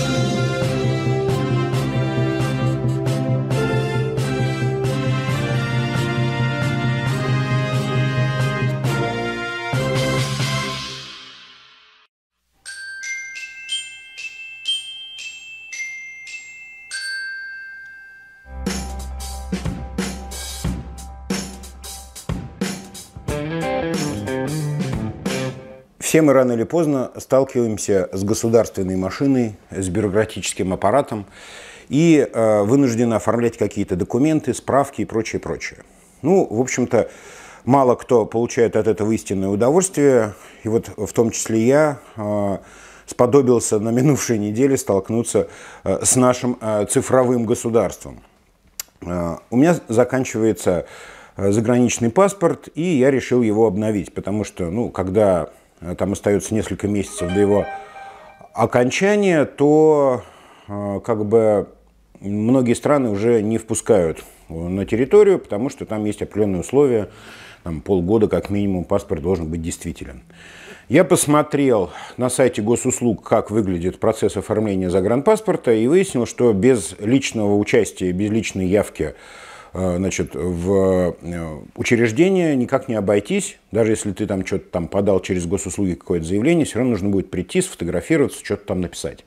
Thank you. Все мы рано или поздно сталкиваемся с государственной машиной, с бюрократическим аппаратом и э, вынуждены оформлять какие-то документы, справки и прочее, прочее. Ну, в общем-то, мало кто получает от этого истинное удовольствие. И вот в том числе я э, сподобился на минувшей неделе столкнуться э, с нашим э, цифровым государством. Э, у меня заканчивается э, заграничный паспорт, и я решил его обновить, потому что, ну, когда Э, там остается несколько месяцев до его окончания, то э, как бы многие страны уже не впускают на территорию, потому что там есть определенные условия, там полгода как минимум паспорт должен быть действителен. Я посмотрел на сайте госуслуг, как выглядит процесс оформления загранпаспорта и выяснил, что без личного участия, без личной явки Э, значит, в э, учреждение никак не обойтись, даже если ты там что-то там подал через госуслуги какое-то заявление, все равно нужно будет прийти, сфотографироваться, что-то там написать.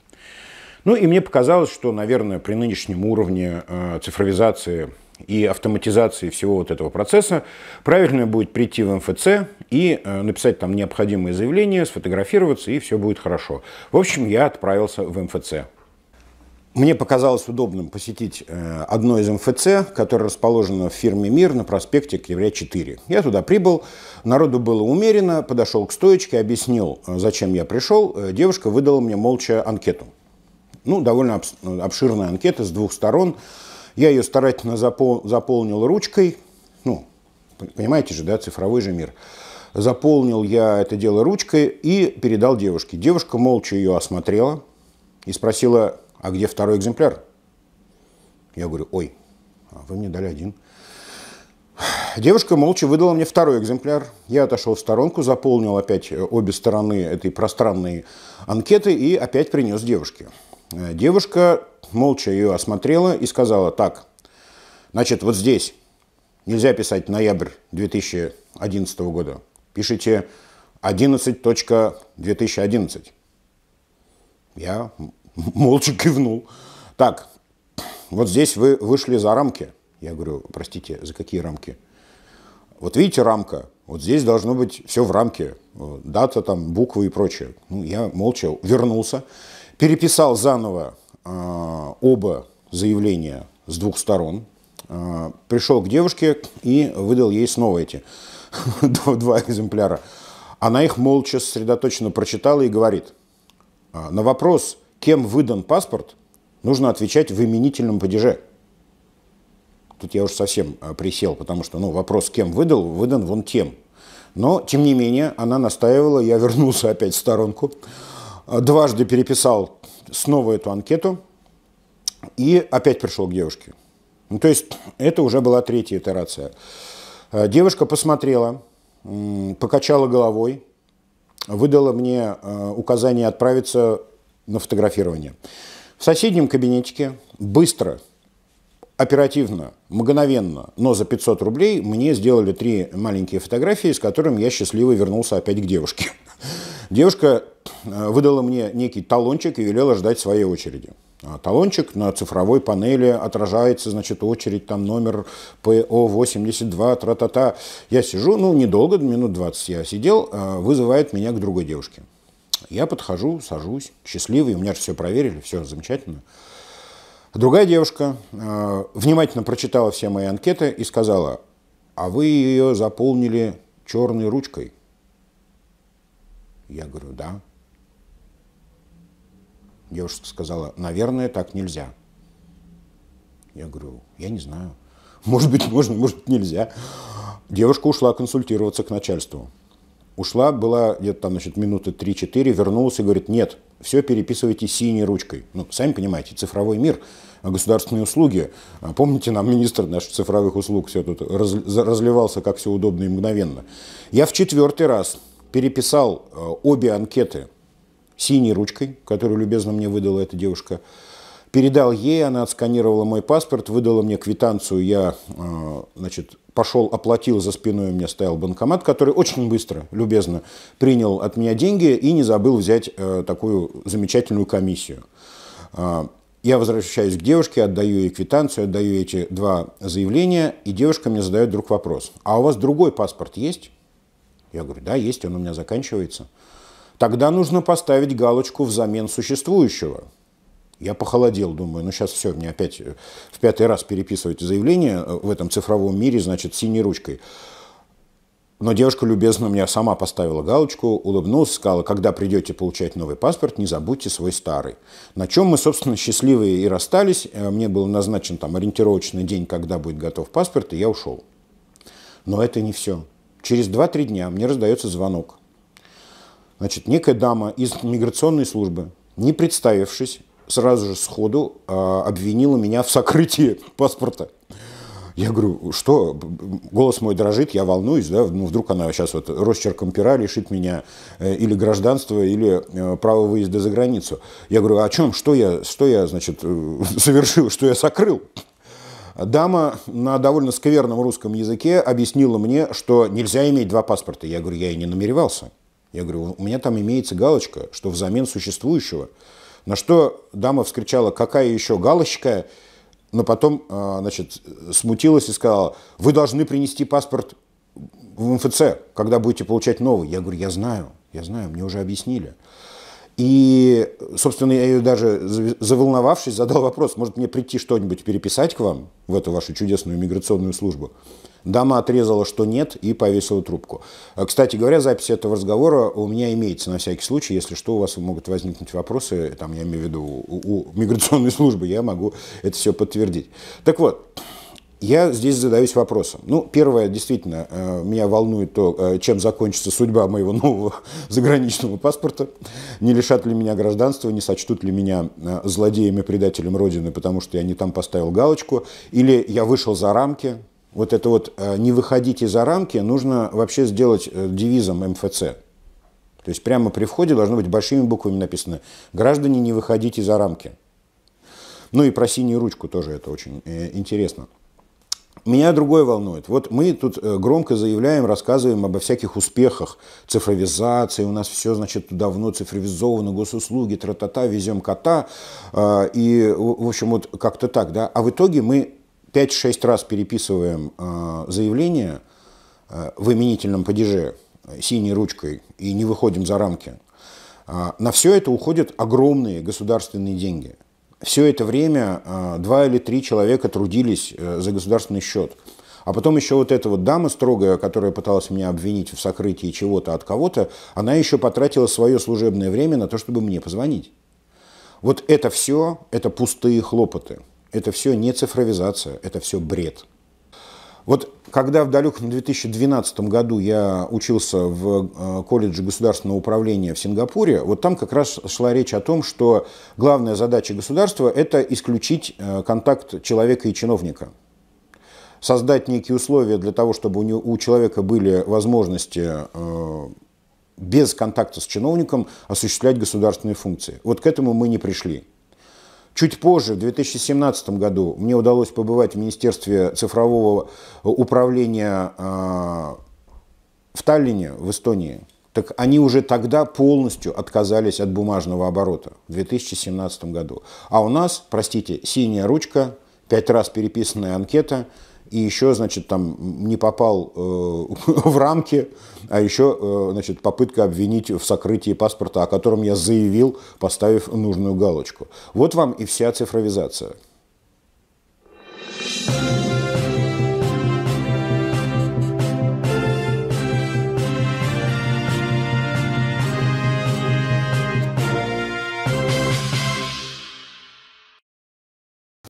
Ну и мне показалось, что, наверное, при нынешнем уровне э, цифровизации и автоматизации всего вот этого процесса, правильно будет прийти в МФЦ и написать там необходимые заявления, сфотографироваться, и все будет хорошо. В общем, я отправился в МФЦ. Мне показалось удобным посетить э, одно из МФЦ, которое расположено в фирме «Мир» на проспекте Октября 4. Я туда прибыл, народу было умеренно, подошел к стоечке, объяснил, э, зачем я пришел. Э, девушка выдала мне молча анкету. Ну, довольно обширная анкета с двух сторон. Я ее старательно заполнил ручкой. Ну, понимаете же, да, цифровой же мир. Заполнил я это дело ручкой и передал девушке. Девушка молча ее осмотрела и спросила, а где второй экземпляр? Я говорю, ой, а вы мне дали один. Девушка молча выдала мне второй экземпляр. Я отошел в сторонку, заполнил опять э, обе стороны этой пространной анкеты и опять принес девушке. Э, девушка молча ее осмотрела и сказала, так, значит, вот здесь нельзя писать ноябрь 2011 года. Пишите 11.2011. Я молча кивнул. Так, вот здесь вы вышли за рамки. Я говорю, простите, за какие рамки? Вот видите рамка, вот здесь должно быть все в рамке, дата там, буквы и прочее. Ну, я молча вернулся, переписал заново э, оба заявления с двух сторон, э, а, пришел к девушке и выдал ей снова эти два экземпляра. Она их молча сосредоточенно прочитала и говорит, «А, на вопрос, кем выдан паспорт, нужно отвечать в именительном падеже. Тут я уже совсем а, присел, потому что ну, вопрос, кем выдал, выдан вон тем. Но, тем не менее, она настаивала, я вернулся опять в сторонку, а, дважды переписал снова эту анкету и опять пришел к девушке. Ну, то есть это уже была третья итерация. А, девушка посмотрела, покачала головой, выдала мне указание отправиться на фотографирование. В соседнем кабинетике быстро, оперативно, мгновенно, но за 500 рублей мне сделали три маленькие фотографии, с которыми я счастливо вернулся опять к девушке. Девушка э, выдала мне некий талончик и велела ждать своей очереди. А талончик на цифровой панели отражается, значит, очередь, там номер ПО-82, тра-та-та. Я сижу, ну, недолго, минут 20 я сидел, а, вызывает меня к другой девушке страшно. Я подхожу, сажусь, счастливый, у меня же все проверили, все замечательно. Другая девушка э, внимательно прочитала все мои анкеты и сказала, а вы ее заполнили черной ручкой. Я говорю, да. Девушка сказала, наверное, так нельзя. Я говорю, я не знаю. Может быть, можно, может, нельзя. Девушка ушла консультироваться к начальству. Ушла, была где-то там, значит, минуты 3-4, вернулась и говорит, нет, все переписывайте синей ручкой. Ну, сами понимаете, цифровой мир, а государственные услуги. А помните, нам министр наших цифровых услуг все тут разливался, как все удобно и мгновенно. Я в четвертый раз переписал э, обе анкеты синей ручкой, которую любезно мне выдала эта девушка, Передал ей, она отсканировала мой паспорт, выдала мне квитанцию, я э, значит, пошел, оплатил, за спиной у меня стоял банкомат, который очень быстро, любезно принял от меня деньги и не забыл взять э, такую замечательную комиссию. А, я возвращаюсь к девушке, отдаю ей квитанцию, отдаю эти два заявления, и девушка мне задает вдруг вопрос. А у вас другой паспорт есть? Я говорю, да, есть, он у меня заканчивается. Тогда нужно поставить галочку взамен существующего. Я похолодел, думаю, ну сейчас все, мне опять э, в пятый раз переписывать заявление э, в этом цифровом мире, значит, синей ручкой. Но девушка любезно меня сама поставила галочку, улыбнулась, сказала, когда придете получать новый паспорт, не забудьте свой старый. На чем мы, собственно, счастливые и расстались. Э, мне был назначен там ориентировочный день, когда будет готов паспорт, и я ушел. Но это не все. Через 2-3 дня мне раздается звонок. Значит, некая дама из миграционной службы, не представившись, сразу же сходу а, обвинила меня в сокрытии паспорта. Я говорю, что, голос мой дрожит, я волнуюсь, да, ну вдруг она сейчас вот росчерком пера лишит меня э, или гражданства, или э, права выезда за границу. Я говорю, о чем, что я, что я, значит, э, совершил, что я сокрыл? Дама на довольно скверном русском языке объяснила мне, что нельзя иметь два паспорта. Я говорю, я и не намеревался. Я говорю, у меня там имеется галочка, что взамен существующего на что дама вскричала, какая еще галочка, но потом а, значит, смутилась и сказала, вы должны принести паспорт в МФЦ, когда будете получать новый. Я говорю, я знаю, я знаю, мне уже объяснили. И, собственно, я ее даже заволновавшись задал вопрос, может мне прийти что-нибудь переписать к вам в эту вашу чудесную миграционную службу. Дама отрезала, что нет, и повесила трубку. Э, кстати говоря, запись этого разговора у меня имеется на всякий случай. Если что, у вас могут возникнуть вопросы, там, я имею в виду, у, у миграционной службы, я могу это все подтвердить. Так вот, я здесь задаюсь вопросом. Ну, первое, действительно, э, меня волнует то, э, чем закончится судьба моего нового заграничного паспорта. Не лишат ли меня гражданства, не сочтут ли меня злодеем и предателем Родины, потому что я не там поставил галочку, или я вышел за рамки, вот это вот э, «не выходите за рамки» нужно вообще сделать э, девизом МФЦ. То есть прямо при входе должно быть большими буквами написано «Граждане, не выходите за рамки». Ну и про синюю ручку тоже это очень э, интересно. Меня другое волнует. Вот мы тут громко заявляем, рассказываем обо всяких успехах цифровизации. У нас все, значит, давно цифровизовано, госуслуги, тра-та-та, везем кота. И, в общем, вот как-то так, да. А в итоге мы 5-6 раз переписываем а, заявление а, в именительном падеже а, синей ручкой и не выходим за рамки. На все это уходят огромные государственные деньги. Все это время два или три человека трудились э, за государственный счет. А потом еще вот эта вот дама строгая, которая пыталась меня обвинить в сокрытии чего-то от кого-то, она еще потратила свое служебное время на то, чтобы мне позвонить. Вот это все, это пустые хлопоты. Это все не цифровизация, это все бред. Вот когда в далеком 2012 году я учился в э, колледже государственного управления в Сингапуре, вот там как раз шла речь о том, что главная задача государства – это исключить э, контакт человека и чиновника. Создать некие условия для того, чтобы у, человека были возможности э, без контакта с чиновником осуществлять государственные функции. Вот к этому мы не пришли. Чуть позже, в 2017 году, мне удалось побывать в Министерстве цифрового управления а, в Таллине, в Эстонии. Так они уже тогда полностью отказались от бумажного оборота в 2017 году. А у нас, простите, синяя ручка, пять раз переписанная анкета – и еще, значит, там не попал э, в рамки, а еще, э, значит, попытка обвинить в сокрытии паспорта, о котором я заявил, поставив нужную галочку. Вот вам и вся цифровизация. thank you